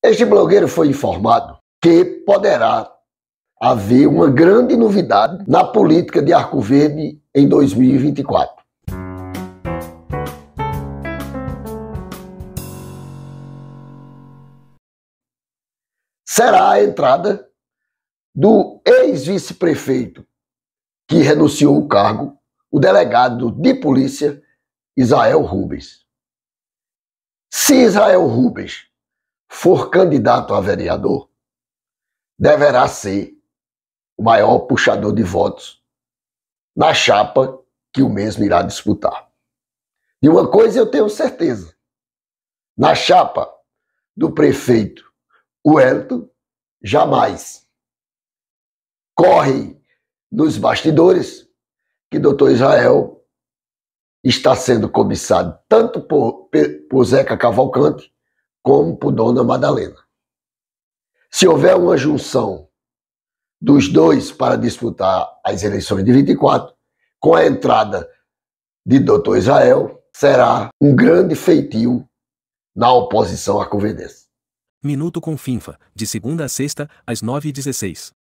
Este blogueiro foi informado que poderá haver uma grande novidade na política de Arco Verde em 2024. Será a entrada do ex-vice-prefeito que renunciou o cargo, o delegado de polícia Israel Rubens. Se Israel Rubens for candidato a vereador, deverá ser o maior puxador de votos na chapa que o mesmo irá disputar. De uma coisa eu tenho certeza: na chapa do prefeito Wellington, jamais corre nos bastidores que doutor Israel está sendo cobiçado tanto por, por Zeca Cavalcante como por Dona Madalena. Se houver uma junção dos dois para disputar as eleições de 24, com a entrada de Doutor Israel, será um grande feitio na oposição à Conveniência. Minuto com Finfa, de segunda a sexta, às 9h16.